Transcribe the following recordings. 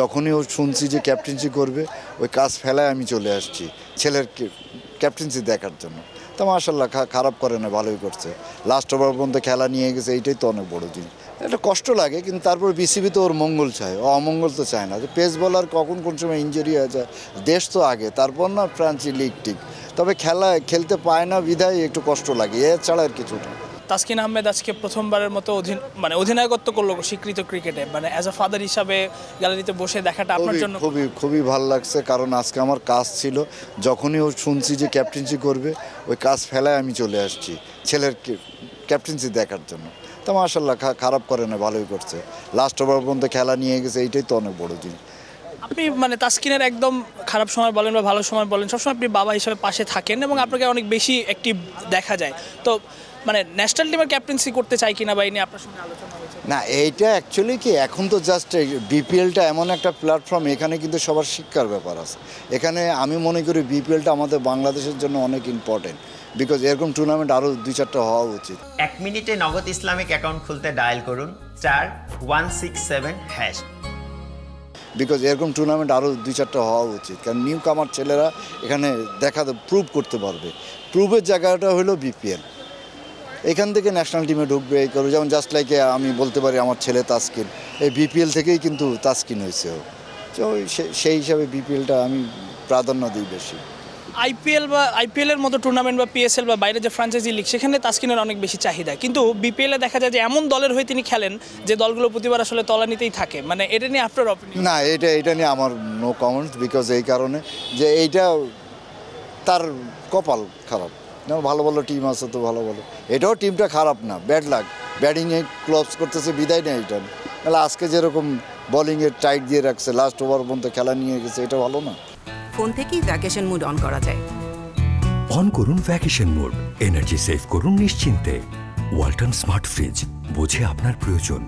যখনই ও শুনছি যে ক্যাপ্টেন্সি করবে ওই কাজ ফেলায় আমি চলে আসছি ছেলের ক্যাপ্টেন্সি দেখার জন্য তো মার্শাল্লাহ খারাপ করে না ভালোই করছে লাস্ট ওভার পর্যন্ত খেলা নিয়ে গেছে এইটাই তো অনেক বড় জিনিস এটা কষ্ট লাগে কিন্তু তারপর বিসিবি তো ওর মঙ্গল চায় ও অমঙ্গল তো চায় না যে পেস বলার কখন কোন সময় ইঞ্জুরি হয়ে যায় দেশ তো আগে তারপর না ফ্রান্সি লিগ টিক তবে খেলা খেলতে পায় না বিধায় একটু কষ্ট লাগে এছাড়া আর কিছু না তাসকিন আহমেদ আজকে প্রথমবারের মতো অধীন মানে অধিনায়কত্ব করলো স্বীকৃত ক্রিকেটে মানে অ্যাজ আ ফাদার হিসাবে গ্যালারিতে বসে দেখাটা আপনার জন্য খুবই খুবই ভালো লাগছে কারণ আজকে আমার কাজ ছিল যখনই ও শুনছি যে ক্যাপ্টেন্সি করবে ওই কাজ ফেলায় আমি চলে আসছি ছেলের ক্যাপ্টেন্সি দেখার জন্য তো মার্শাল্লাহ খারাপ করে না ভালোই করছে লাস্ট ওভার পর্যন্ত খেলা নিয়ে গেছে এইটাই তো অনেক বড় জিনিস আপনি মানে তাসকিনের একদম খারাপ সময় বলেন বা ভালো সময় বলেন সবসময় আপনি বাবা হিসাবে পাশে থাকেন এবং আপনাকে অনেক বেশি অ্যাক্টিভ দেখা যায় তো মানে ন্যাশনাল টিমের ক্যাপ্টেন্সি করতে চাই কিনা বা এই নিয়ে আপনার সঙ্গে আলোচনা হয়েছে না এইটা অ্যাকচুয়ালি কি এখন তো জাস্ট বিপিএলটা এমন একটা প্ল্যাটফর্ম এখানে কিন্তু সবার শিক্ষার ব্যাপার আছে এখানে আমি মনে করি বিপিএলটা আমাদের বাংলাদেশের জন্য অনেক ইম্পর্টেন্ট বিকজ এরকম টুর্নামেন্ট আরও দুই চারটা হওয়া উচিত এক মিনিটে নগদ ইসলামিক অ্যাকাউন্ট খুলতে ডায়াল করুন star one six seven hash because এরকম টুর্নামেন্ট আরও দুই চারটা হওয়া উচিত কারণ নিউ কামার ছেলেরা এখানে দেখা প্রুভ করতে পারবে প্রুভের জায়গাটা হলো বিপিএল এখান থেকে ন্যাশনাল টিমে ঢুকবে এই করবে যেমন জাস্ট লাইকে আমি বলতে পারি আমার ছেলে তাস্কিন এই বিপিএল থেকেই কিন্তু তাস্কিন হয়েছে ও সেই হিসাবে বিপিএলটা আমি প্রাধান্য দিই বেশি আইপিএল বা আইপিএলের মতো টুর্নামেন্ট বা পিএসএল বা বাইরে যে ফ্রাঞ্চাইজি লিগ সেখানে তাস্কিনের অনেক বেশি চাহিদা কিন্তু বিপিএলে দেখা যায় যে এমন দলের হয়ে তিনি খেলেন যে দলগুলো প্রতিবার আসলে তলানিতেই থাকে মানে এটা নিয়ে আফটার অপিনিয়ন না এটা এটা নিয়ে আমার নো কমেন্ট বিকজ এই কারণে যে এইটা তার কপাল খারাপ না ভালো ভালো টিম আছে তো ভালো ভালো এটাও টিমটা খারাপ না ব্যাড লাগ ব্যাটিংয়ে ক্লোভস করতেছে বিদায় নেই এটা তাহলে আজকে যেরকম বলিংয়ে টাইট দিয়ে রাখছে লাস্ট ওভার পর্যন্ত খেলা নিয়ে গেছে এটা ভালো না ফোন থেকেই ভ্যাকেশন মুড অন করা যায় অন করুন ভ্যাকেশন মোড এনার্জি সেভ করুন নিশ্চিন্তে ওয়ালটন স্মার্ট ফ্রিজ বোঝে আপনার প্রয়োজন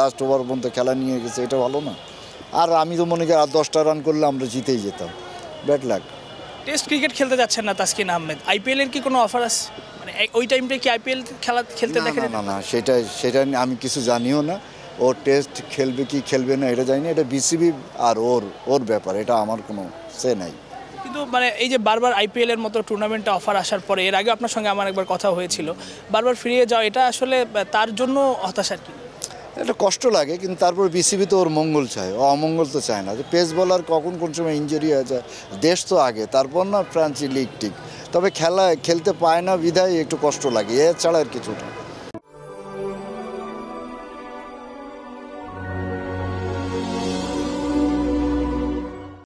লাস্ট ওভার পর্যন্ত খেলা নিয়ে গেছে এটা ভালো না আর আমি তো মনে করি আর দশটা রান করলে আমরা জিতেই যেতাম ব্যাট লাগ টেস্ট ক্রিকেট খেলতে যাচ্ছেন না তাসকিন আহমেদ এর কি কোনো অফার আছে মানে ওই টাইমটা কি আইপিএল খেলা খেলতে দেখেন না না সেটা সেটা আমি কিছু জানিও না ও টেস্ট খেলবে কি খেলবে না এটা জানি না এটা বিসিবি আর ওর ওর ব্যাপার এটা আমার কোনো সে নাই কিন্তু মানে এই যে বারবার আইপিএল এর মতো টুর্নামেন্টটা অফার আসার পরে এর আগে আপনার সঙ্গে আমার একবার কথা হয়েছিল বারবার ফিরিয়ে যাওয়া এটা আসলে তার জন্য হতাশার কি এটা কষ্ট লাগে কিন্তু তারপর বিসিবি তো ওর মঙ্গল চায় ও অমঙ্গল তো চায় না যে পেস বলার কখন কোন সময় ইঞ্জুরি হয়ে যায় দেশ তো আগে তারপর না ফ্রান্সি লিগ টিক তবে খেলা খেলতে পায় না বিধায় একটু কষ্ট লাগে এছাড়া আর কিছুটা